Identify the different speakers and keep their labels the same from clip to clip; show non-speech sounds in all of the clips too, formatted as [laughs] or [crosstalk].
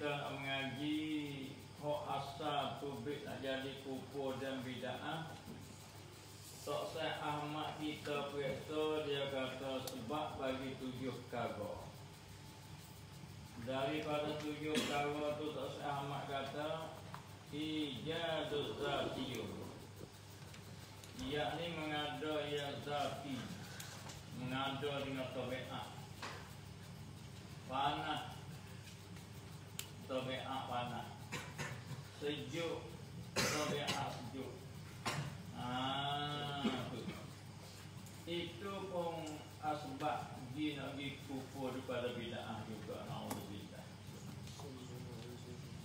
Speaker 1: kita mengaji hak asal publik nak jadi kupu dan bid'ah. Tok saya Ahmad kita periksa dia kata sebab bagi tujuh kargo. Daripada tujuh kargo, tu Tok saya Ahmad kata Ijadus Zatiyuh Ia ni mengada yang Zati Mengada dengan Tobe'ah Panah tabiat panas sejuk tabiat sejuk ah itu pun asbab di nabi kufur daripada bid'ah juga naudzubillah bid'ah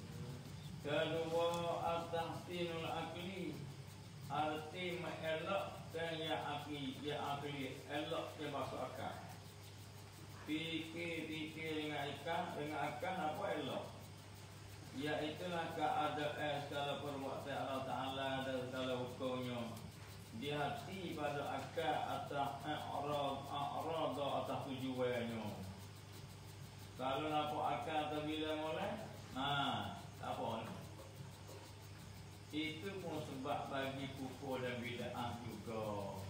Speaker 1: kedua at-tahsinul akli arti mengelak dan ya akli ya akli elak ke masuk akal Pikir pikir dengan ikan, dengan ikan apa elak Ya itulah keadaan eh, segala perbuatan Allah Ta'ala dan segala hukumnya Di hati pada akal atas a'rab, eh, a'rab eh, atas tujuannya Kalau nampak akal atau bila mulai Nah, tak apa itu pun sebab bagi kufur dan bida'ah juga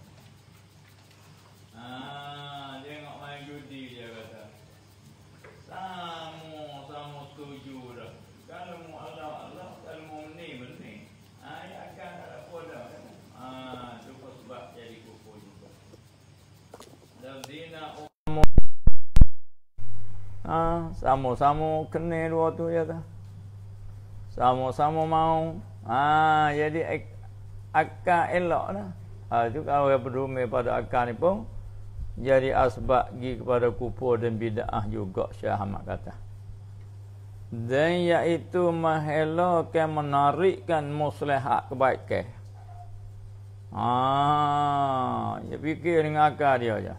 Speaker 1: Haa, dia nak main judi dia kata Haa, Ha, sama-sama kena dua tu ya tu. Sama-sama mau. Ha, jadi akal elok lah. Ha, itu kalau yang berdumi pada akal ni pun. Jadi asbab pergi kepada kupur dan bid'ah juga Syah Ahmad kata. Dan iaitu menghelokkan, menarikkan muslihat kebaikan. Ah, ha, dia ya, fikir dengan akal dia je.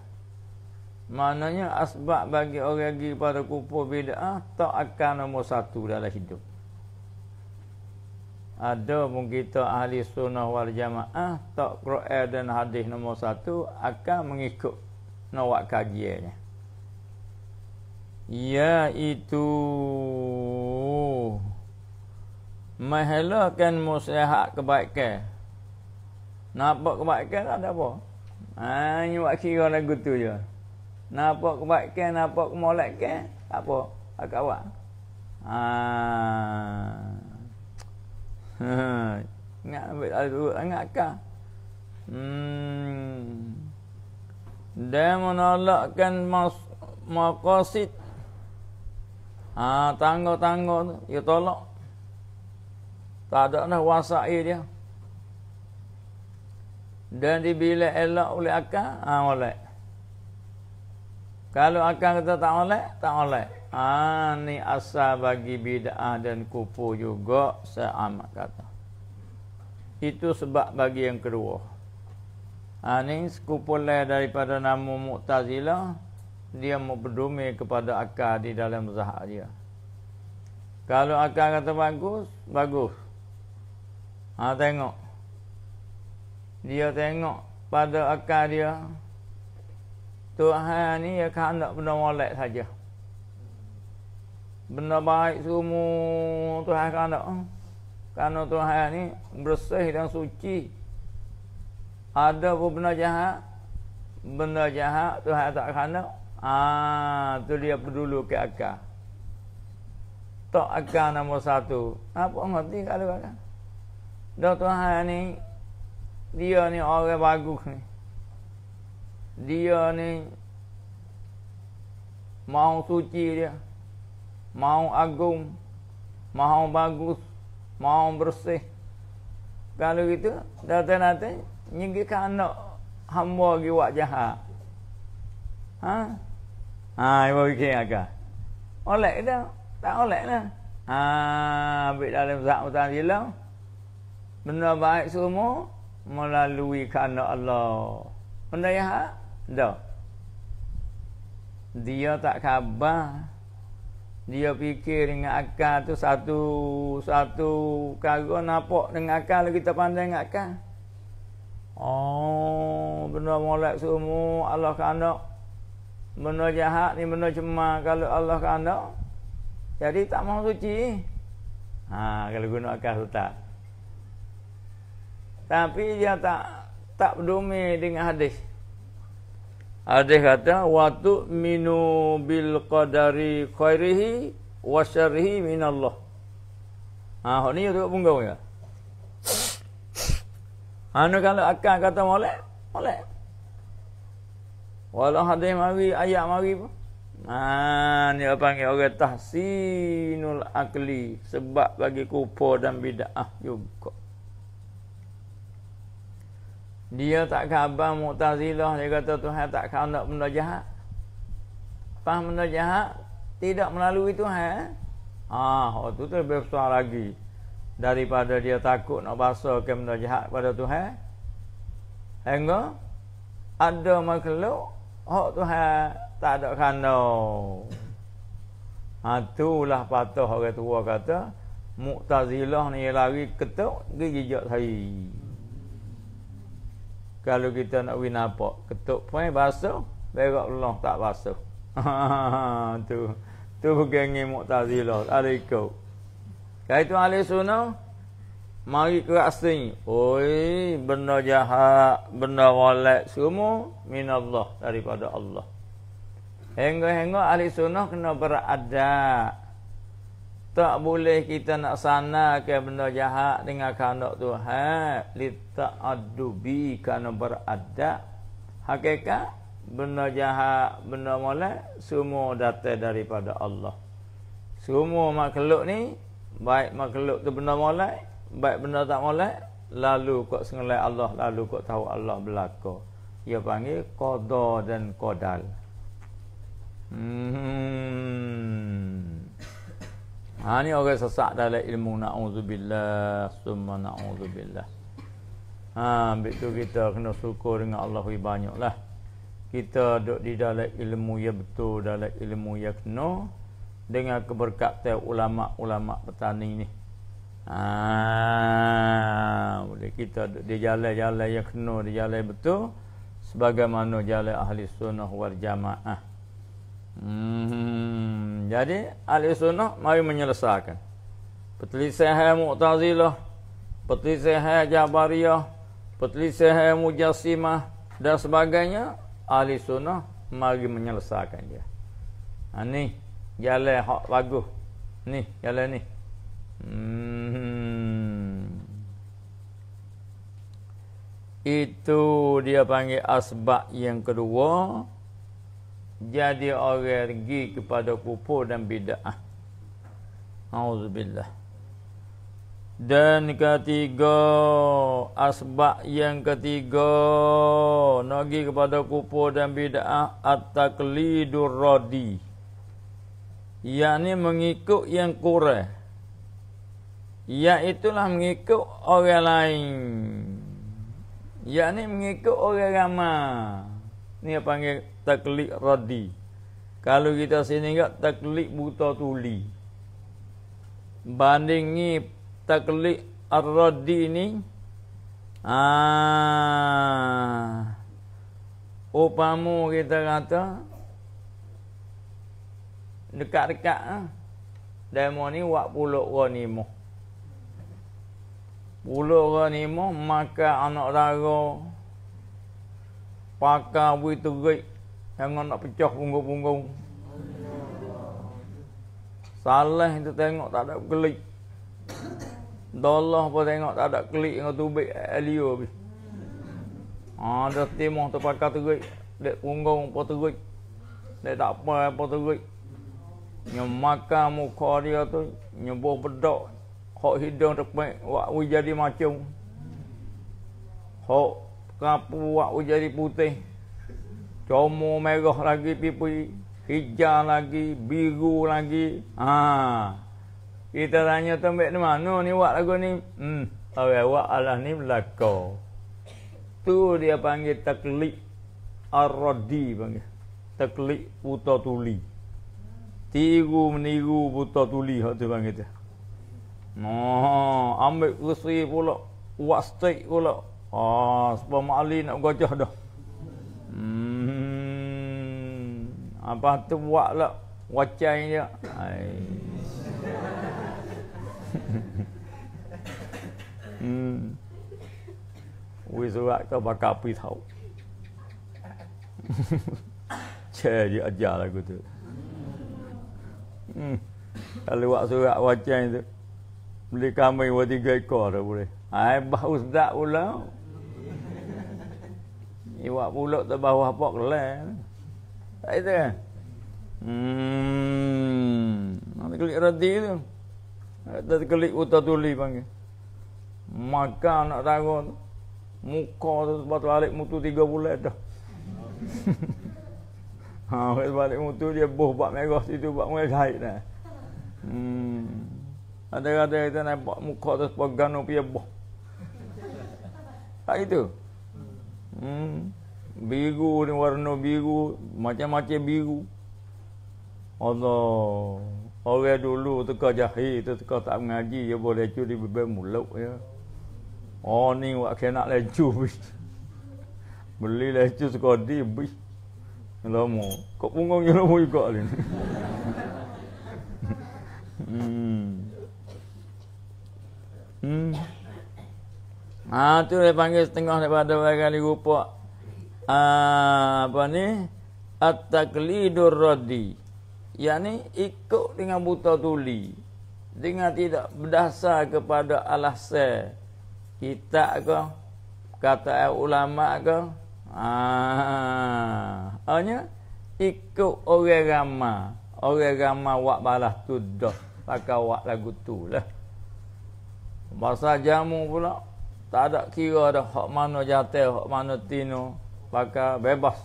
Speaker 1: Maknanya asbab bagi orang pergi pada kubur bid'ah tak akan nombor satu dalam hidup. Ada pun kita ahli sunnah wal jamaah tak Quran dan hadis nombor satu akan mengikut nawak kajiannya. Iaitu mahalakan muslihat kebaikan. Nampak kebaikan ada apa? Ha, ini buat kira lagu tu je. Ya. Nampak kebaikan, nampak kemolekan, tak apa. Tak apa. Ha. [laughs] Ingat ambil tak ada duit, ingat akal. Hmm. Dia menolakkan mas, makasid. Ha, tangga-tangga tu, dia tolak. Tak ada nak wasai dia. Dan dibilang elak oleh akal, ha, boleh. Kalau akan kata tak boleh, tak boleh. Ah ha, ni asal bagi bid'ah dan kupu juga saya kata. Itu sebab bagi yang kedua. Ah ni sekumpulan daripada nama Mu'tazilah dia berdumi kepada akal di dalam zahar dia. Kalau akal kata bagus, bagus. Ha tengok. Dia tengok pada akal dia Tuhan ni ya kan nak benda molek saja. Benda baik semua Tuhan kan nak. Hmm. Karena Tuhan ni bersih dan suci. Ada pun benda jahat. Benda jahat Tuhan tak kan nak. Ah, tu dia perlu ke akar, Tak akar nombor satu. Apa ha, ngerti kalau kan? Dah Tuhan ni dia ni orang bagus ni dia ni mau suci dia mau agung mau bagus mau bersih kalau gitu datang nanti nyingkirkan anak hamba lagi buat jahat ha ha ibu fikir agak oleh kita tak oleh lah ha ambil dalam zat utang silam benda baik semua melalui kanak Allah benda jahat Dah. Dia tak khabar. Dia fikir dengan akal tu satu satu kargo nampak dengan akal kita pandai dengan akal. Oh, benda molek semua Allah kanda. Benda jahat ni benda cema kalau Allah kanda. Jadi tak mahu suci. Ha, kalau guna akal tu tak. Tapi dia tak tak peduli dengan hadis. Hadis kata wa tu'minu bil qadari khairihi wa syarrihi min Allah. Ha hok ni duk punggung ya. Anu ha, kalau akan kata molek, molek. Walau hadis mari ayat mari pun. Ha ni apa panggil orang tahsinul akli sebab bagi kufur dan bid'ah juga. Dia tak khabar Mu'tazilah dia kata Tuhan tak khabar nak benda jahat. Pas benda jahat tidak melalui Tuhan. Ah, ha, tu lebih besar lagi daripada dia takut nak bahasa ke benda jahat pada Tuhan. Hingga ada makhluk hak Tuhan tak ada kano. Ha, itulah patah orang tua kata Mu'tazilah ni lari ketuk gigi jejak saya kalau kita nak win apa ketuk poin basuh berak Allah tak basuh [laughs] tu tu bukan ni mu'tazilah alaikum kalau itu ahli sunnah mari ke asing oi benda jahat benda walak semua min Allah daripada Allah hingga-hingga ahli sunnah kena beradab tak boleh kita nak sana ke benda jahat dengan kanak Tuhan. Litak adubi kerana berada Hakikat benda jahat, benda molek, semua datang daripada Allah. Semua makhluk ni, baik makhluk tu benda molek, baik benda tak molek, lalu kok sengelai Allah, lalu kok tahu Allah berlaku. Ia panggil kodoh dan kodal. Hmm. Ha ni orang sesak dalam ilmu na'udzubillah summa na'udzubillah. Ha ambil tu kita kena syukur dengan Allah lebih banyaklah. Kita duduk di dalam ilmu ya betul dalam ilmu ya kena dengan keberkatan ulama-ulama petani ni. Ha boleh kita duduk di jalan-jalan ya kena di jalan betul sebagaimana jalan ahli sunnah wal jamaah. Hmm, jadi ahli sunnah mari menyelesaikan. Pertelisihan Mu'tazilah, pertelisihan Jabariyah, pertelisihan Mujassimah dan sebagainya, ahli sunnah mari menyelesaikan dia. Ha ni, jalan hak bagus. Ni, jalan ni. Hmm. Itu dia panggil asbab yang kedua jadi orang pergi kepada kufur dan bid'ah. Auzubillah. Dan ketiga asbab yang ketiga nagi kepada kufur dan bid'ah at-taqlidur radi. Yakni mengikut yang kurang. itulah mengikut orang lain. Yakni mengikut orang ramai. Ini yang panggil taklik radi. Kalau kita sini enggak taklik buta tuli. Bandingi taklik ar-radi ini ah upamu kita kata dekat-dekat ah demo ni wak puluk orang mo puluk orang mo maka anak dara pakar buitu gait Jangan nak pecah punggung-punggung. Salah itu tengok tak ada kelik. Dolah pun tengok tak ada kelik dengan tubik Elio. Ada timah tu pakai terik. Dek punggung pun terik. Dek tak apa pun terik. Nyemakan muka dia tu. Nyebuh bedok. Hak hidung tepik. Wak jadi macam. Hak kapu wak jadi putih. Comor merah lagi pipi. Hijau lagi. Biru lagi. Ha. Kita tanya tembak ni mana ni buat lagu ni. Hmm. Awak buat Allah ni belakang. Tu dia panggil taklik. Ar-Radi panggil. Taklik buta tuli. Tiru meniru buta tuli. Hak tu panggil tu. Oh, ha, ambil kursi pula. Buat steak pula. Ah, oh, sebab mak Ali nak gajah dah. Apa tu buat lah Wacai je Hai [laughs] Hmm Wih surat kau bakar api tau Cek je ajar lah aku tu Hmm Kalau buat surat wacai tu Beli kambing buat tiga ekor dah boleh Hai bau sedap pula Ni buat pulak tu bau apa kelan tak itu kan? Hmm. Nanti klik reti tu. Nanti klik utah tuli panggil. Maka nak tahu tu. Muka tu sebab balik mutu tiga bulan dah. ha, sebab balik mutu dia boh, buat merah situ buat mulai jahit dah. Hmm. Ada kata kita nampak muka tu sebab ganu pia boh. Tak itu. Hmm biru ni warna biru macam-macam biru Allah orang dulu teka jahil tu teka tak mengaji dia boleh cu di bebek muluk ya oh ni wak kena lecu beli lecu suka di bis lama kok punggung je lama juga ni hmm hmm Ah tu dia panggil setengah daripada bagian rupa Ah, apa ni at-taqlidur raddi yakni ikut dengan buta tuli dengan tidak berdasar kepada alasan kita ke kata eh, ulama ke ah hanya ikut orang ramai orang ramai wak balah tuduh pakai wak lagu tu lah masa jamu pula tak ada kira dah hak mana jatuh hak mana tinuh pakai bebas.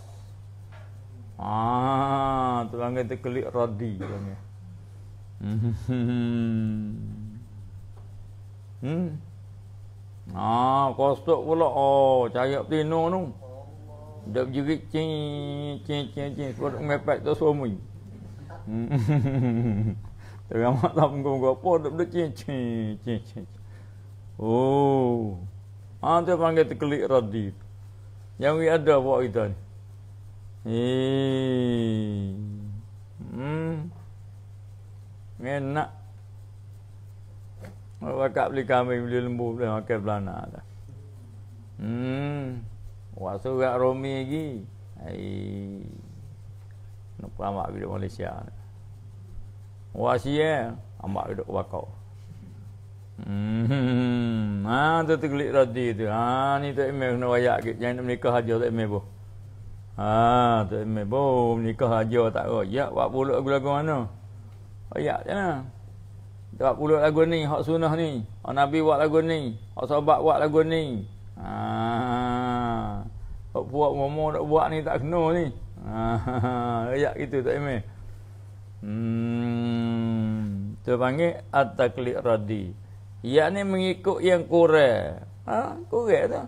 Speaker 1: Ah, tulang kita klik radi Hmm. Hmm. Ah, kostok pula. Oh, cahaya petino tu. Dia berjerit cing cing cing cing sebab mepek tu suami. Tapi amat tak pun kau apa dia berjerit cing cing cing. Oh. Ah, dia klik terkelik radif. Yang we ada buat kita ni. Hmm. Enak. Kalau kakak beli kami, beli lembu, beli makan belana dah. Hmm. Buat surat romi lagi. Hei. Nampak amat duduk Malaysia ni. Buat siya, amat duduk bakau. Hmm, ah, tu tu kulit roti tu. Ah, ni tu emel kena wayak ke. Jangan nak menikah haja tu emel boh. Ah, tu emel boh. Menikah haja tak kau. Ya, buat pulut lagu lagu mana? Wayak je lah. Buat pulut lagu ni, hak sunah ni. Hak Nabi buat lagu ni. Hak sahabat buat lagu ni. Ah, hak buat momo, nak buat ni tak kena ni. Ah, [laughs] wayak gitu tu emel. Hmm, tu panggil at-taklid radhi. Yang ni mengikut yang kurang. Ha? Kurang tu.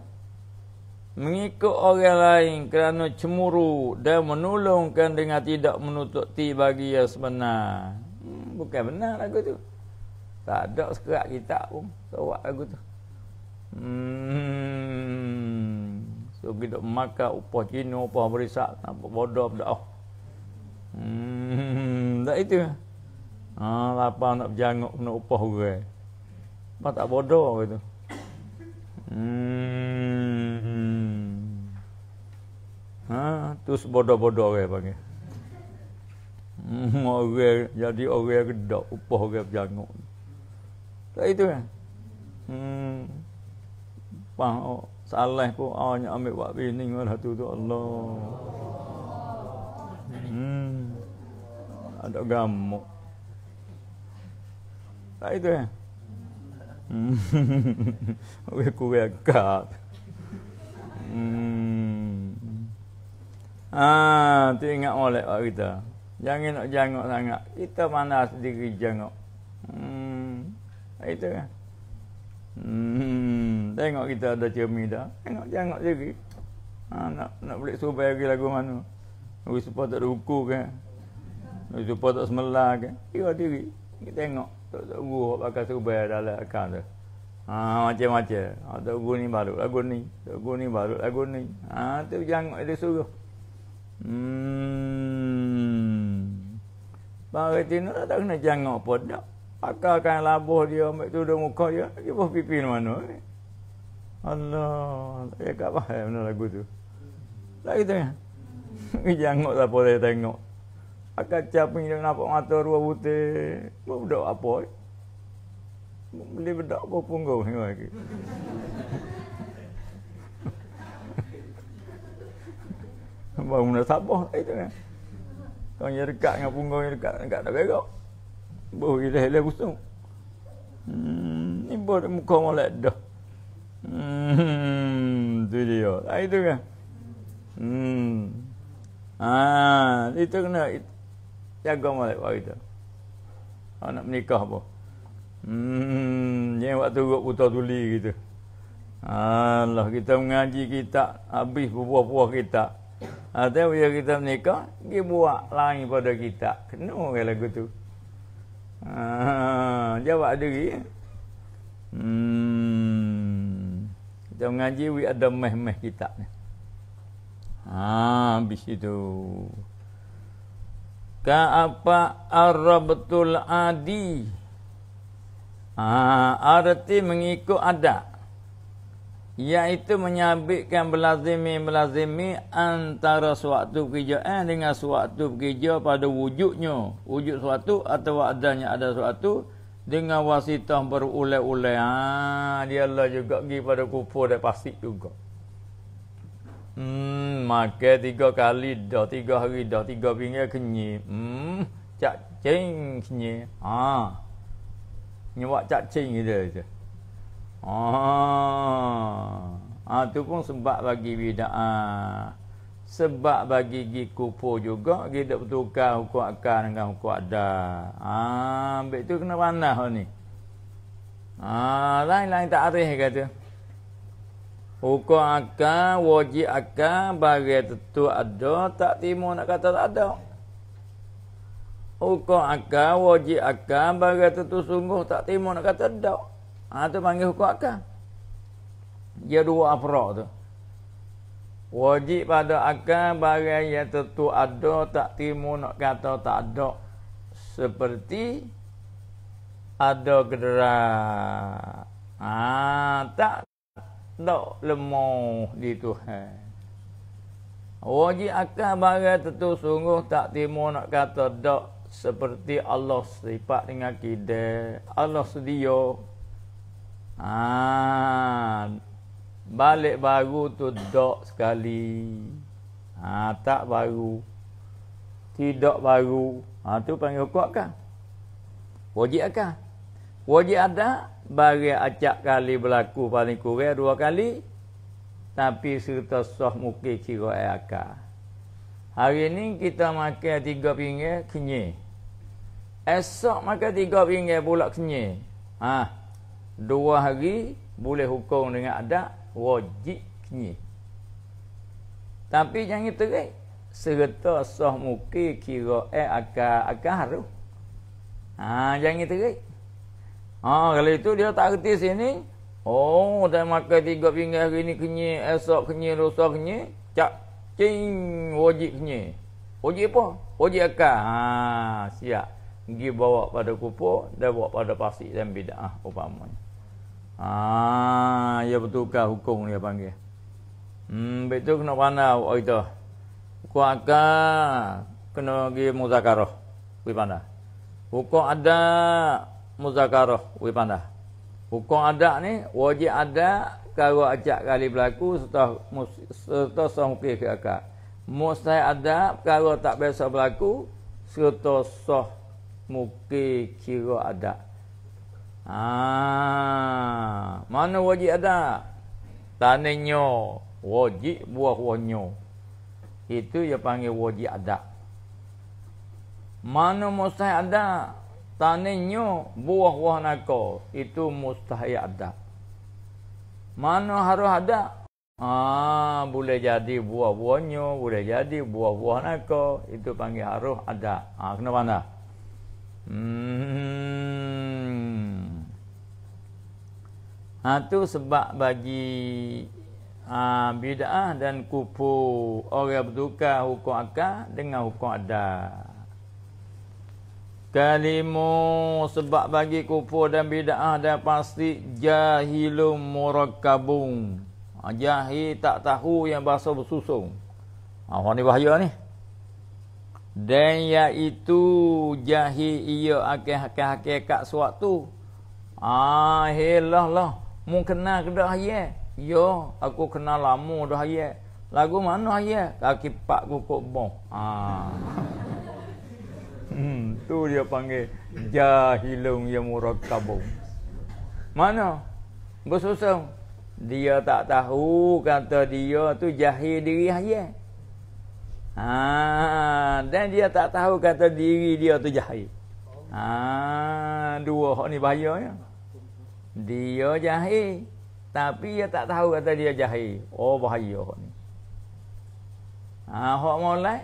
Speaker 1: Mengikut orang lain kerana cemuru dan menolongkan dengan tidak menutup ti bagi yang sebenar. Hmm, bukan benar lagu tu. Tak ada sekerat kita pun. Sawak lagu tu. Hmm. So, kita makan upah cina, upah berisak, nampak bodoh, tak oh. Hmm. Tak itu. Ha, lapar nak berjanguk, nak upah gue apa tak bodoh gitu. Hmm. Ha, terus bodoh-bodoh orang panggil. Hmm, orang jadi orang gedak upah orang berjanguk. Tak itu kan? Hmm. Pang oh, salah ku oh, hanya oh, ambil buat bini lah tu tu Allah. Hmm. Ada gamuk. Tak itu kan? Ya? 嗯，我估计个，嗯，啊，tu mm. [laughs] mm. ah, ingat molek waktu kita. Jangan nak jangok sangat. Kita mana sendiri jangok. Hmm, itu kan. Hmm, tengok kita ada cermin dah. Tengok jangok sendiri. Ha, ah, nak nak boleh supaya lagi lagu mana. Lagu supaya tak ada kan. Lagu supaya tak semelah kan. Tengok diri. Kita tengok. Tok Guru pakai serba dalam akan tu. Ha macam-macam. Ha Tok Guru ni baru lagu ni, Tok Guru ni baru lagu ni. Ha tu yang dia suruh. Hmm. Bang Retino tak kena jangan apa dah. Pakakan labuh dia ambil tudung muka dia, dia buh pipi mana ni. Allah, tak cakap apa yang lagu tu. Tak kita kan? Jangan tak boleh tengok. Akan capi dia nampak mata ruang putih. Mau budak apa? Eh? Mau beli budak apa pun kau tengok lagi. [laughs] Mau nak sabar itu kan. Kau yang dekat dengan punggau yang dekat, dekat tak berak. Boleh hilang-hilang busuk. Hmm, ni boleh muka malak dah. Hmm, tu dia. Ah, itu kan. Hmm. Ah, itu kena, jaga molek pak kita. Ha nak menikah apa? Hmm, yang waktu duduk putar tuli gitu. Allah kita mengaji kita habis buah-buah kita. Ada ah, bila kita menikah, dia buat lain pada kita. Kena ke lagu tu? Ah, jawab diri. Eh? Hmm. Kita mengaji wi ada meh-meh kita ni. Ah, habis itu ka apa arabtul adi ha, arti mengikut ada. iaitu menyabitkan belazimi belazimi antara suatu kerja eh, dengan suatu kerja pada wujudnya wujud suatu atau adanya ada suatu dengan wasitah berulai-ulai ha, dia lah juga pergi pada kupur dan pasti juga Hmm, makan tiga kali dah, tiga hari dah, tiga pinggir kenyi. Hmm, cacing kenyi. Haa. Ni buat cacing gitu je. Haa. Ha, tu pun sebab bagi bida'a. Sebab bagi gi kupur juga, kita bertukar hukum akan dengan hukum adat. Haa, ambil tu kena panah ni. Haa, lain-lain tak arih kata. Haa. Hukum akan, wajib akan, bagai tentu ada, tak timur nak kata tak ada. Hukum akan, wajib akan, bagai tentu sungguh, tak timur nak kata ada. Ha, tu panggil hukum akan. Dia dua afrak tu. Wajib pada akan, bagai yang tentu ada, tak timur nak kata tak ada. Seperti, ada gerak. Ah ha, tak tak lemah di Tuhan. Wajib akan barang tentu sungguh tak timu nak kata tak seperti Allah sifat dengan kita. Allah sedia. Ah, balik baru tu tak sekali. Ah, tak baru. Tidak baru. Ah, tu panggil kuat kan? Wajib akan. Wajib ada bagi acak kali berlaku paling kurang dua kali tapi serta sah muki kira ai Hari ini kita makan tiga pinggir kenyir. Esok makan tiga pinggir pula kenyir. Ha. Dua hari boleh hukum dengan ada wajib kenyir. Tapi jangan terik serta sah muki kira ai akal akal haru. Ha jangan terik. Ha, kalau itu dia tak kerti sini. Oh, saya makan tiga pinggan hari ini kenyek esok kenyek rosak kenyek Cak, cing, wajib kenyek, Wajib apa? Wajib akal. Ha, siap. Pergi bawa pada kupuk, dia bawa pada pasir dan bidak. Ah, upamanya. Ha, ya bertukar hukum dia panggil. Hmm, betul kena pandai awak kita. Hukum akal, kena pergi muzakarah. Pergi pandai. Hukum ada muzakarah wibanda. Hukum adat ni wajib ada kalau ajak kali berlaku setelah setelah sahuki fiaka. Mustahil ada kalau tak biasa berlaku setelah sah muki kira ada. Ah, ha, mana wajib ada? Tanenyo wajib buah wonyo. Itu yang panggil wajib ada. Mana mustahil ada? taninya buah-buah nako itu mustahil ada. Mana harus ada? Ah, boleh jadi buah-buahnya, boleh jadi buah-buah nako itu panggil harus ada. Ah, kenapa anda? Hmm. Ah, tu sebab bagi ah, bid'ah dan kupu orang bertukar hukum akal dengan hukum adat. Kalimu sebab bagi kufur dan bid'ah dan pasti jahilum murakabung. Ha, jahil tak tahu yang bahasa bersusung. Ha, ah, ni bahaya ni. Dan iaitu jahil ia akhir akhir kat suatu. Ah, ha, helah lah. Mu kenal ke dah ya? Ya, aku kenal lama dah ya. Lagu mana ya? Kaki pak kukuk bong. Ah. Hmm, tu dia panggil jahilung yang murakabung. Mana? Bersusah. Dia tak tahu kata dia tu jahil diri aje. Ha, dan dia tak tahu kata diri dia tu jahil. Ha, dua hak ni bahayanya. Dia jahil tapi dia tak tahu kata dia jahil. Oh bahaya hak ni. Ha, hak mulai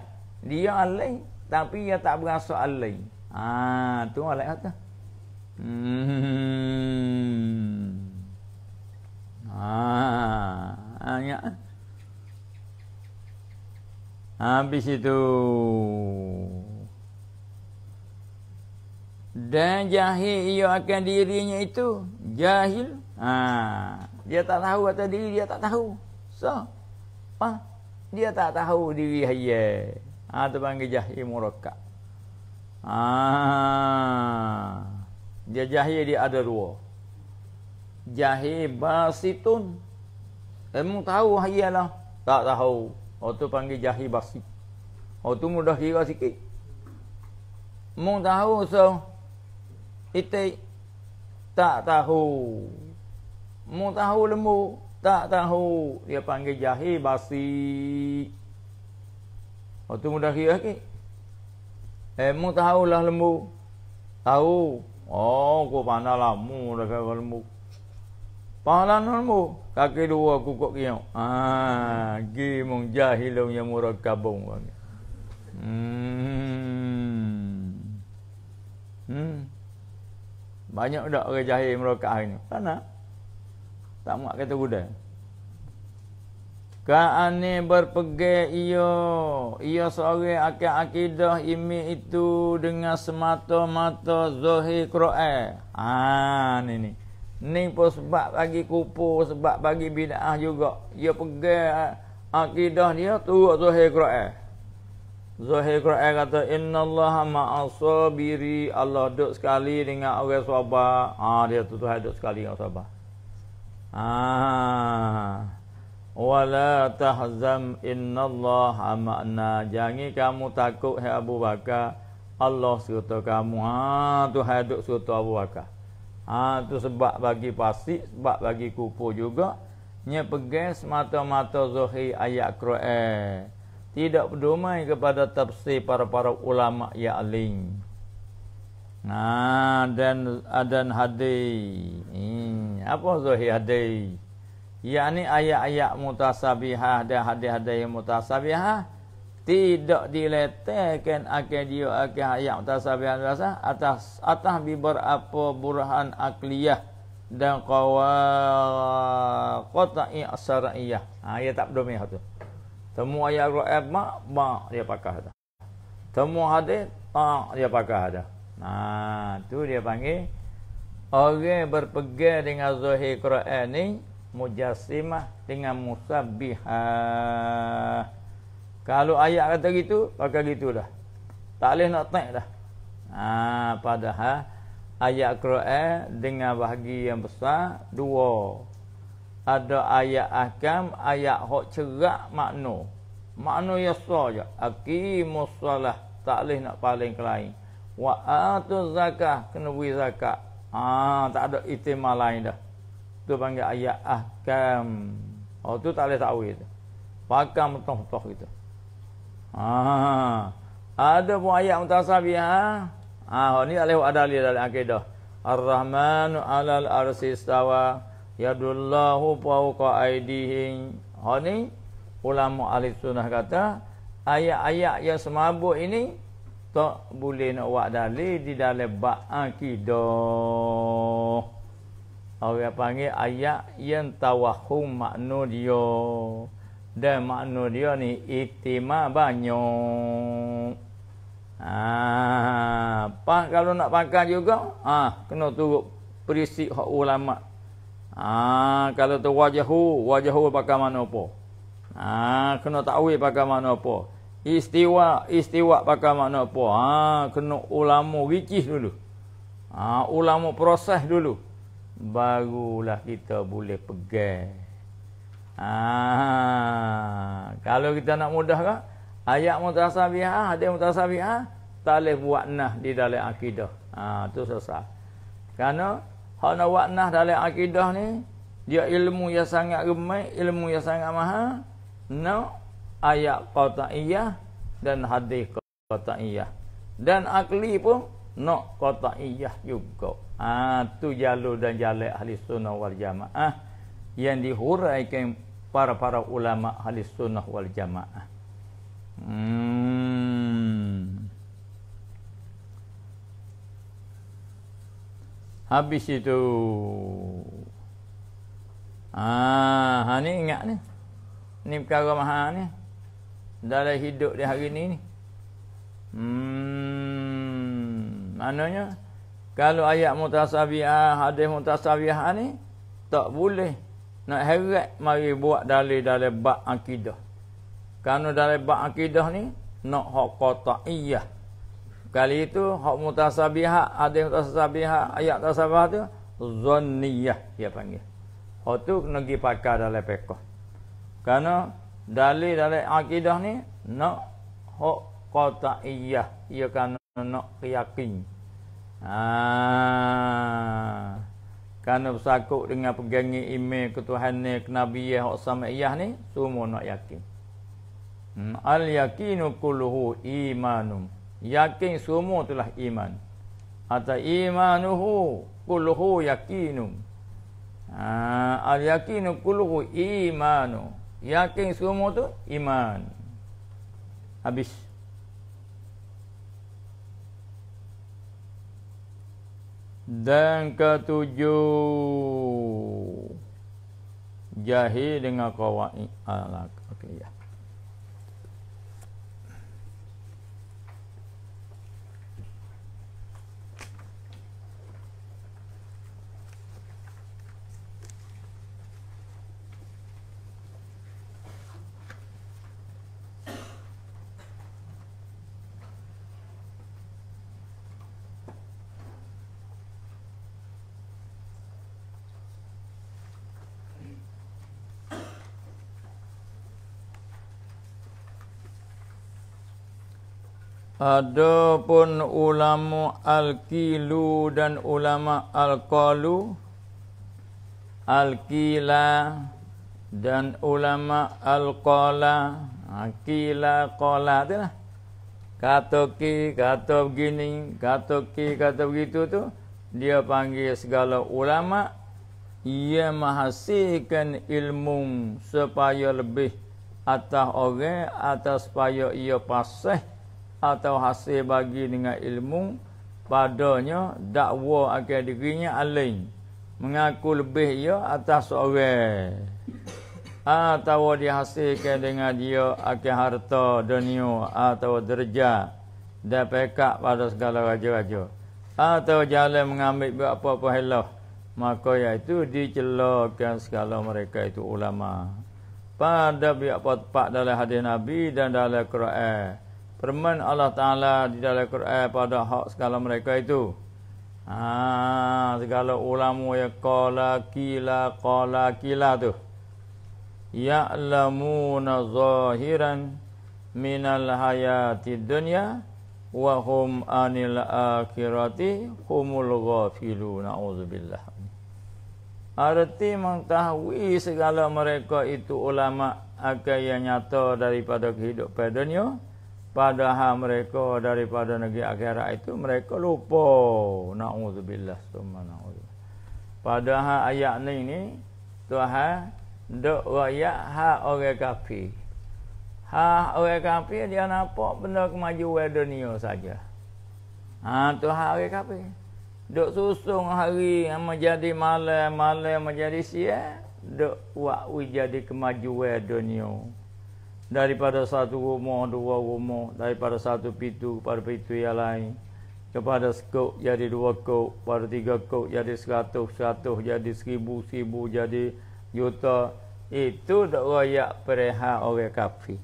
Speaker 1: dia alih tapi ia tak berasa alai. Ha tu alai kata. Hmm. Ha hanya Habis itu dan jahil ia akan dirinya itu jahil ha dia tak tahu atau diri dia tak tahu so apa dia tak tahu diri hayat Ah ha, tu panggil jahil murakkab. Ah. Ha. Dia jahil dia ada dua. Jahil basitun. Kamu tahu hayalah. Tak tahu. Oh tu panggil jahil basit. Oh tu mudah kira sikit. Mu tahu so. Ite tak tahu. Mu tahu lembu tak tahu. Dia panggil jahil basit. Waktu muda kira ke? Eh, mu tahu lah lembu. Tahu. Oh, ku pandai lah mu dah kira lembu. Pahalan lembu. Kaki dua ku kok kira. Ah, gimung jahilung yang murah kabung. Hmm. Hmm. Banyak tak orang jahil merokak hari ni? Tak nak. Tak muak kata budak. Kaane berpegang iyo iyo seorang akan akidah imi itu dengan semata-mata zohi Quran. Ha ni ni. Ni pun sebab bagi kupu, sebab bagi bid'ah juga. Dia pegang akidah dia tu zohi Quran. Zohi Quran kata innallaha ma'asabiri. Allah duk sekali dengan orang sabar. Ha dia tu Tuhan duk sekali dengan sabar. Ha. Wala tahzam innallaha ma'na. Jangan kamu takut hai Abu Bakar. Allah serta kamu. Ha tu haduk duk serta Abu Bakar. Ha tu sebab bagi pasti, sebab bagi kupu juga. Nya pegang semata-mata zuhri ayat Quran. Tidak berdomai kepada tafsir para-para ulama ya ya'ling. Nah ha, dan adan hadis. Hmm, apa zuhri hadis? yakni ayat-ayat mutasabihah dan hadis-hadis mutasabihah tidak diletakkan akan dia akan ayat mutasabihah atas atas bibir apa burhan akliyah dan qawaqati asra'iyah ha ya tak pedomi tu temu ayat al-quran ma, ma dia pakah dah temu hadis tak, dia pakah dah ha, nah tu dia panggil orang berpegang dengan zahir quran ni mujassimah dengan musabbihah. Kalau ayat kata gitu, pakai gitulah. Tak leh nak tak dah. Ha, padahal ayat Quran dengan bahagi yang besar dua. Ada ayat ahkam, ayat hok cerak makna. Makna yang besar je. Aqimus solah, tak leh nak paling kelain. Wa atuz zakah, kena beri zakat. Ah, ha, tak ada istimewa lain dah tu panggil ayat ahkam. Oh tu tak boleh takwil. Pakam tuh-tuh gitu. Ah, ada pun ayat mutasabih ha. Ah, ha, oh, ini tak boleh buat dalil dalam akidah. ar al 'alal 'arsy ya dullahu fawqa aydihim. Ha ni ulama ahli sunnah kata ayat-ayat yang semabu ini tak boleh nak wadali di dalam bab akidah. Orang panggil ayat yang tawahum makna dia. Dan makna dia ni itima banyak. Ha, apa kalau nak pakai juga? Ha, kena turut prinsip hak ulama. Ha, kalau tu wajahu, wajahu pakai mana apa? Ha, kena takwil pakai mana apa? Istiwa, istiwa pakai mana apa? Ha, kena ulama ricis dulu. Ha, ulama proses dulu barulah kita boleh pegang. Ah, kalau kita nak mudah ke? Ayat mutasabihah, ha, hadis mutasabihah, ha, talih buat nah di dalam akidah. Ah, tu susah. Karena hak nak buat nah dalam akidah ni, dia ilmu yang sangat remai, ilmu yang sangat maha. No, ayat qata'iyah dan hadis qata'iyah. Dan akli pun nak iya juga ah jalur dan jalan ahli sunnah wal jamaah ah, yang dihuraikan para-para ulama ahli sunnah wal jamaah hmm. habis itu ah ha, ni ingat ni ni perkara mahal ni dalam hidup di hari ni ni hmm Maknanya kalau ayat mutasabiah, hadis mutasabiah ni tak boleh nak heret mari buat dalil dari bab akidah. Karena dari bab akidah ni nak hak qata'iyah. Kali itu hak mutasabiah, hadis mutasabiah, ayat tasabiah tu zanniyah dia panggil. Hak tu kena pergi pakar dalam fiqh. Karena dalil dari akidah ni nak hak qata'iyah. Ia kan nak keyakin. ah Karena bersakut dengan pegangi ime ke Tuhan ni, ke Nabi ya, eh, hak samiyah ni, semua nak yakin. Hmm. Al yakinu kulluhu imanum. Yakin semua itulah iman. Ata imanuhu kulluhu yakinum. Ah Al yakinu kulluhu imanu. Yakin semua tu iman. Habis. Habis. Dan ketujuh jahil dengan qawaid. alak. Ah, okay, ya. Yeah. Adapun ulama al-kilu dan ulama al-qalu al-kila dan ulama al-qala akila ha, qala itulah kata ki kata begini katoki kata begitu tu dia panggil segala ulama ia menghasilkan ilmu supaya lebih atas orang atas supaya ia pasah atau hasil bagi dengan ilmu padanya dakwa akan dirinya alain mengaku lebih ia atas orang atau dihasilkan dengan dia akan harta dunia atau derja, dan pekak pada segala raja-raja atau jalan mengambil apa-apa helah maka iaitu dicelakan segala mereka itu ulama pada biak tempat dalam hadis Nabi dan dalam Quran Permen Allah Ta'ala di dalam Quran pada hak segala mereka itu. Ha, segala ulama yang kala kila kala kila tu. Ya'lamuna zahiran minal hayati dunya wa hum anil akhirati humul ghafilu na'udzubillah. Arti mengetahui segala mereka itu ulama agak yang nyata daripada kehidupan dunia. Padahal mereka daripada negeri akhirat itu mereka lupa. Nauzubillah summa nauzubillah. Padahal ayat ni ni Tuhan dok rakyat ha orang kafir. Ha orang kafir dia nampak benda kemajuan dunia saja. Ha Tuhan orang kafir. Dok susung hari menjadi malam, malam menjadi siang, dok wak jadi kemajuan dunia daripada satu rumah, dua rumah, daripada satu pintu kepada pintu yang lain. Kepada sekok jadi dua kok, kepada tiga kok jadi seratus, seratus jadi seribu, seribu jadi juta. Itu dok royak pereha oleh kafir.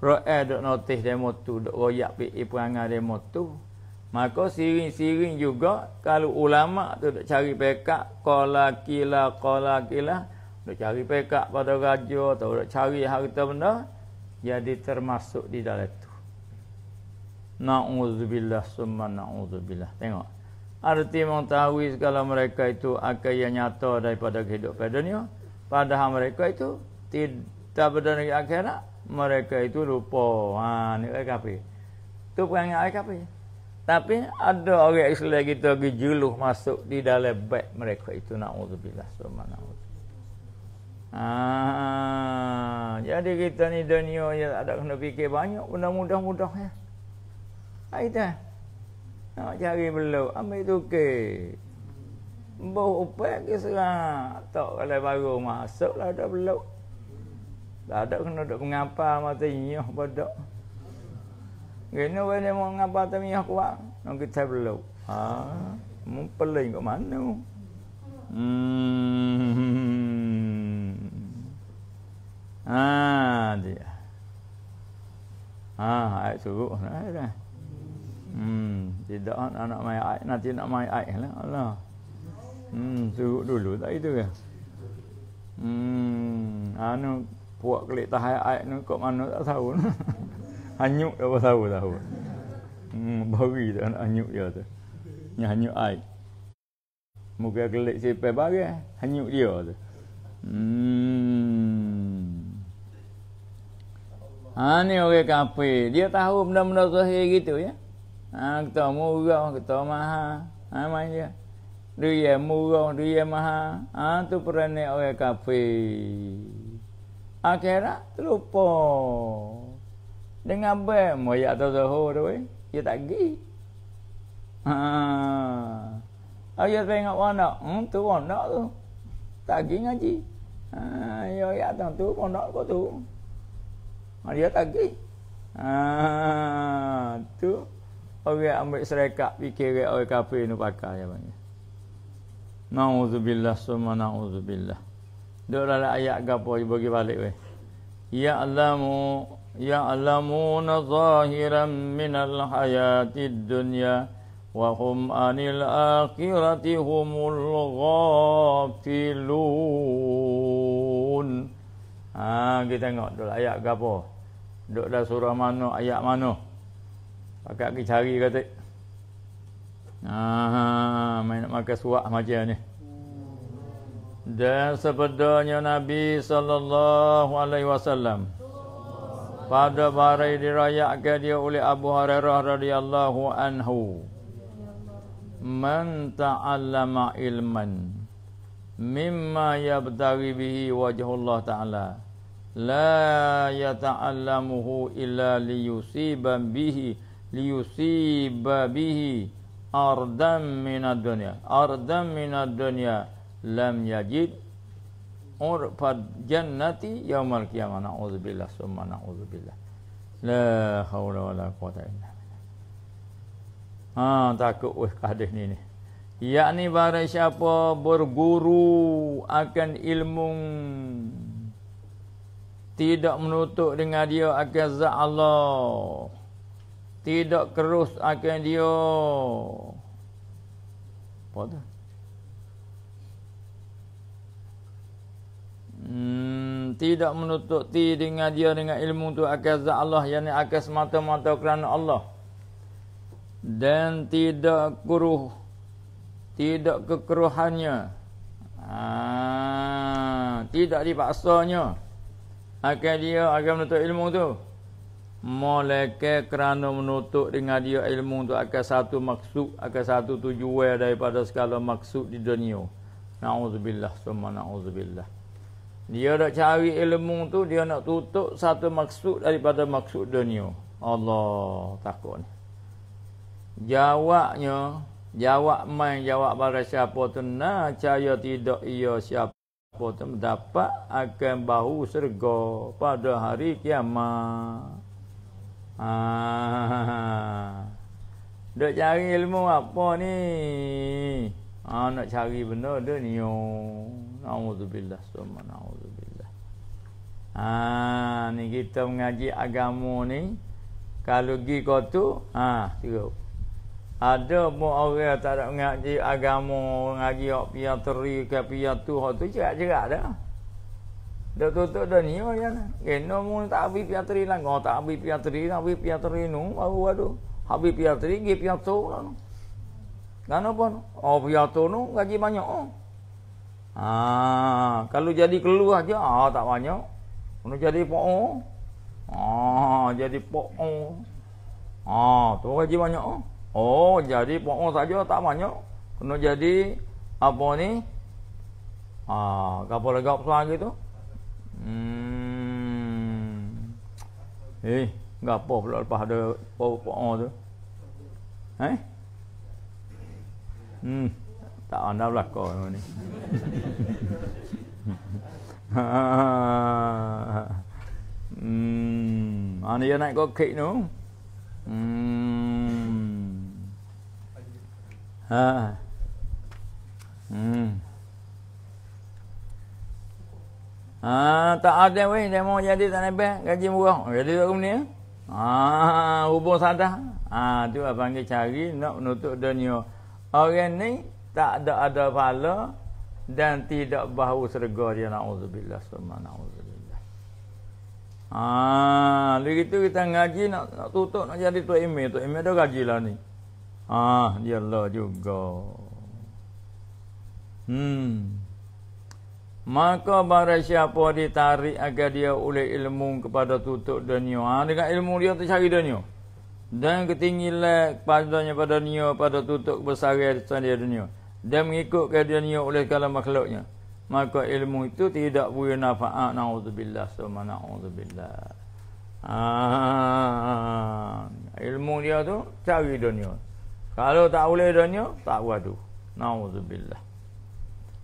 Speaker 1: Kroe dok notis demo tu, dok royak pi perangai demo tu. Maka siring-siring juga kalau ulama tu dok cari pekak, kola kila, kola kila. Kola kila. Dia cari pekak pada raja atau dia cari harta benda jadi termasuk di dalam itu. Na'udzubillah summa na'udzubillah. Tengok. Arti mengetahui segala mereka itu akan yang nyata daripada kehidupan dunia. Padahal mereka itu tidak berada di akhirat. Mereka itu lupa. Ha, ni air kapi. Itu perangai air kapi. Tapi ada orang Islam kita pergi masuk di dalam beg mereka itu. Na'udzubillah summa na'udzubillah. Ah, jadi kita ni dunia ya ada kena fikir banyak benda mudah-mudah ya. Ai dah. Nak cari belau, ambil tu ke. Bau upek ke serang. Tak kala baru masuk lah ada belau. Tak ada kena duduk mengapa mata nyoh bodoh. Kena boleh mau mengapa tapi nyoh kuat. Nak kita belau. Ah, ha, mumpelin kat mana? Hmm. Ha dia. Ha ai suruh nah dah. Hmm tidak anak nak mai ai nanti nak mai ai lah Allah. Hmm suruh dulu tak itu ke? Hmm anu puak kelik tahai ai nu kok mano tak tahu. [laughs] Hanyuk tak tahu tahu. Hmm bagi tu anak hanyuk dia tu. Nya hanyuk ai. Muka kelik sipai bagai hanyuk dia tu. Hmm Ha ni orang kafir. Dia tahu benda-benda sahih gitu ya. Ha kita murah, kita maha. Ha main dia. Dia murah, dia maha. Ha tu perannya orang kafir. Akhirat terlupa. Dengan ba moyak tu zuhur tu eh. Dia tak gi. Ha. Ayat tengok mana? Hmm, tu pondok tu. Tak pergi ngaji. Ha, ya, ya, tu pondok kau tu. Mari lagi. Ha tu orang ambil serekat fikir orang kafir ni pakai ya bang. Nauzubillah summa nauzubillah. Dorala ayat gapo bagi balik weh. Ya alamu ya alamu zahiran min al hayatid dunya wa hum anil akhiratihumul ghafilun. Ha kita tengok dulu ayat gapo. Duk dah surah mano ayat mano Pakai pergi cari kata. Ha, ha main nak makan suak macam ni. Dan sebenarnya Nabi sallallahu alaihi wasallam pada barai dirayakkan dia oleh Abu Hurairah radhiyallahu anhu. Man ta'allama ilman mimma yabtari bihi wajhullah ta'ala la yata'allamuhu illa liyusiba bihi liyusiba bihi ardam minad dunya ardam minad dunya lam yajid ur pad jannati yaumal qiyamah na'udzubillah summa na'udzubillah la haula wala quwata illa ha takut wes kadah ni ni yakni barang siapa berguru akan ilmu tidak menutup dengan dia akan zat Allah tidak kerus akan dia apa tu hmm, tidak menutup ti dengan dia dengan ilmu tu akan Allah yang akan mata mata kerana Allah dan tidak kuruh tidak kekeruhannya ah tidak dipaksanya akan dia akan menuntut ilmu tu Mulakan kerana menutup dengan dia ilmu tu akan satu maksud akan satu tujuan daripada segala maksud di dunia naudzubillah summa naudzubillah dia nak cari ilmu tu dia nak tutup satu maksud daripada maksud dunia Allah takut ni jawabnya Jawab main jawab barang siapa tu nak caya tidak ia siapa tu dapat akan bahu serga pada hari kiamat. Ha. Ah. Dok cari ilmu apa ni? Ha nak cari benda dia ni. Nauzubillah summa nauzubillah. Ha ni kita mengaji agama ni kalau pergi kau tu ha teruk ada pun orang tak nak mengaji agama mengaji hak pian teri ke pian tu hak tu jerak-jerak dah dah tutup dah ni oh ya kan? kena mun tak habis pian teri lah kau tak habis pian teri tak habis pian teri nu baru aduh habis pian teri gi pian tu lah kan apa oh pian tu nu gaji banyak oh. ha kalau jadi keluar aja ah tak banyak kalau jadi pok oh. ah jadi pok oh. ah tu gaji banyak oh. Oh, jadi puasa saja tak banyak. Kena jadi apa ni? Ha, gapo lagi apa lagi tu? Hmm. Eh, gapo pula lepas ada puasa tu? Eh? Hmm. Tak ada belaka ni. [laughs] hmm. Ani naik kok kek tu? Hmm. Ha. Hmm. Ha, tak ada weh dia mau jadi tak lebih gaji murah. Oh, jadi tak ni. Eh? Ha, hubung sadah. Ha, tu abang dia cari nak menutup dunia. Orang ni tak ada ada pahala dan tidak bahu serga dia naudzubillah summa naudzubillah. Ha, tu kita ngaji nak, nak tutup nak jadi tu imam, tu imam dah gaji lah ni. Ah, ya Allah juga. Hmm. Maka barang siapa ditarik agar dia oleh ilmu kepada tutup dunia. Ha, dengan ilmu dia tercari dunia. Dan ketinggilan kepadanya pada dunia, pada tutup kebesaran dia dunia. Dan mengikut ke dunia oleh segala makhluknya. Maka ilmu itu tidak boleh nafa'at. Na'udzubillah. Sama na'udzubillah. Ha, ilmu dia tu cari dunia. Kalau tak boleh dunia, tak waduh. Nauzubillah.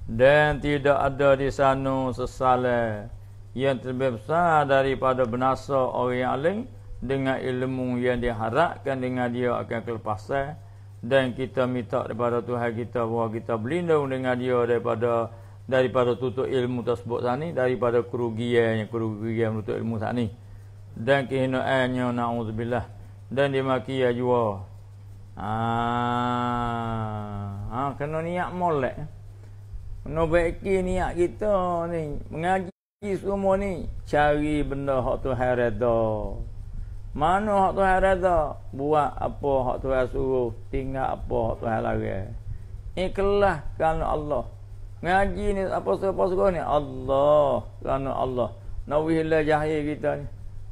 Speaker 1: Dan tidak ada di sana sesale yang lebih besar daripada benasa orang yang alim dengan ilmu yang diharapkan dengan dia akan kelepasan dan kita minta daripada Tuhan kita bahawa kita berlindung dengan dia daripada daripada tutup ilmu tersebut saat daripada kerugian yang kerugian menutup ilmu saat ini. dan kehinaannya na'udzubillah dan dimaki ya jua Ah, ha, kena niat molek. Kena baiki niat kita ni. Mengaji semua ni. Cari benda hak tu hereda. Mana hak tu hereda? Buat apa hak tu suruh. Tinggal apa hak tu hereda. Ikhlas kerana Allah. Mengaji ni apa apa suruh ni? Allah kerana Allah. nabi Allah jahil kita ni.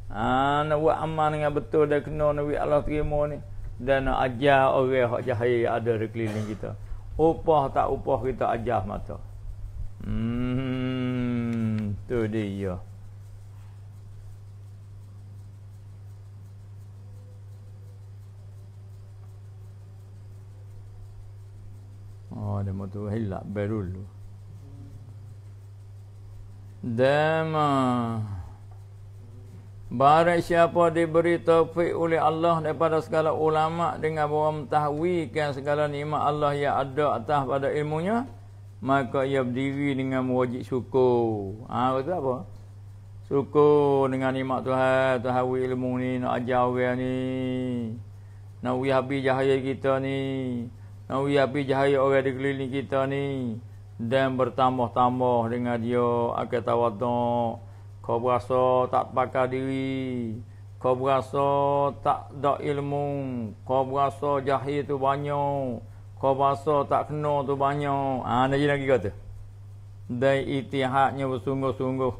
Speaker 1: Ah, ha, nak buat aman dengan betul dan kena Nabi Allah terima ni dan ajar orang hak jahil ada di keliling kita. Upah tak upah kita ajar mata. Hmm, tu dia. Oh, dia mahu tu hilang. Berulu. Dia mahu. Barat siapa diberi taufik oleh Allah daripada segala ulama dengan orang tahwikan segala nikmat Allah yang ada atas pada ilmunya, maka ia berdiri dengan wajib syukur. Ha, itu apa? Syukur dengan nikmat Tuhan, Tuhan ilmu ni, nak ajar orang ni, nak uyah habis jahaya kita ni, nak uyah habis jahaya orang di keliling kita ni, dan bertambah-tambah dengan dia, akan tawaduk, kau berasa tak pakai diri. Kau berasa tak ada ilmu. Kau berasa jahil tu banyak. Kau berasa tak kena tu banyak. Ha, ada lagi lagi kata. Dan itihadnya bersungguh-sungguh.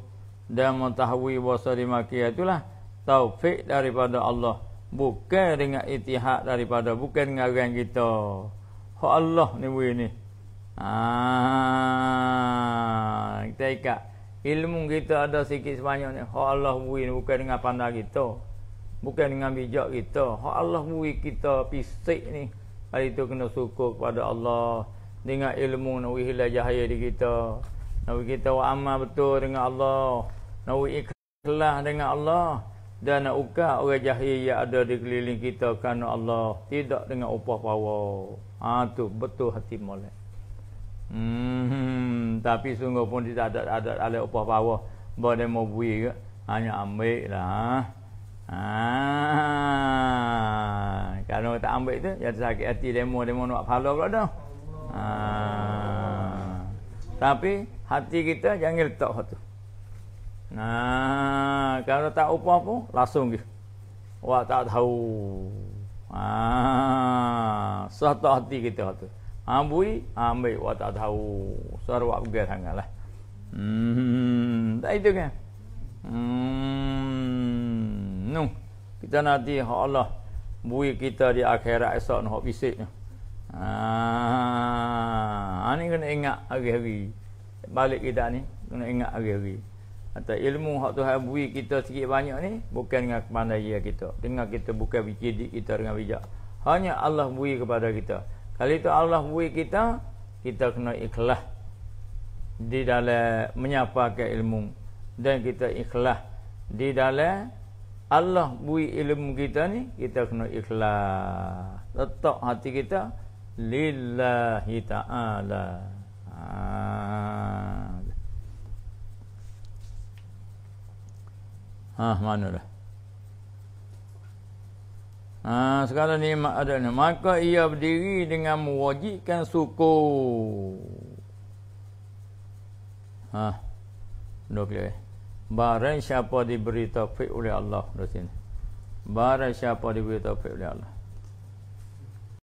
Speaker 1: Dan mentahwi bahasa di makia. Itulah taufik daripada Allah. Bukan dengan itihad daripada. Bukan dengan orang kita. Allah ni buih ni. Ah, kita ikat. Ilmu kita ada sikit sebanyaknya. Hak Allah beri bukan dengan pandai kita. Bukan dengan bijak kita. Hak Allah beri kita pisik ni. Hari itu kena syukur kepada Allah. Dengan ilmu nak hilang jahaya di kita. Nak kita amal betul dengan Allah. Nak ikhlas dengan Allah. Dan nak uka orang jahil yang ada di keliling kita. Kerana Allah tidak dengan upah power. Ha, tu betul hati molek. Hmm, tapi sungguh pun tidak ada ada ada apa apa boleh mau bui ke hanya ambil lah. Ha? ha? kalau tak ambil tu jadi ya sakit hati demo demo nak falo pula dah. Ha. Tapi hati kita jangan letak tu. Nah, ha, kalau tak upah apa pun langsung ke. Wah tak tahu. Ha. Satu hati kita tu. Ha. Ambui ah, ah, ambil wa tak tahu sarwa buka sangat lah. Hmm, tak itu kan? Hmm, nung kita nanti ha Allah bui kita di akhirat esok nak bisik ni. Ah, ani kena ingat hari-hari. Balik kita ni kena ingat hari-hari. Atau ilmu hak Tuhan bui kita sikit banyak ni bukan dengan kepandaian kita. Dengan kita buka bijak kita dengan bijak. Hanya Allah bui kepada kita. Kalau itu Allah beri kita, kita kena ikhlas di dalam menyapakan ilmu. Dan kita ikhlas di dalam Allah beri ilmu kita ni, kita kena ikhlas. Letak hati kita, lillahi ta'ala. Ah, ha, mana dah? Ha, sekarang ni ada ni. Maka ia berdiri dengan mewajibkan suku. Ha. Dua kali. Eh. Barang siapa diberi taufik oleh Allah. Dua sini. Barang siapa diberi taufik oleh Allah.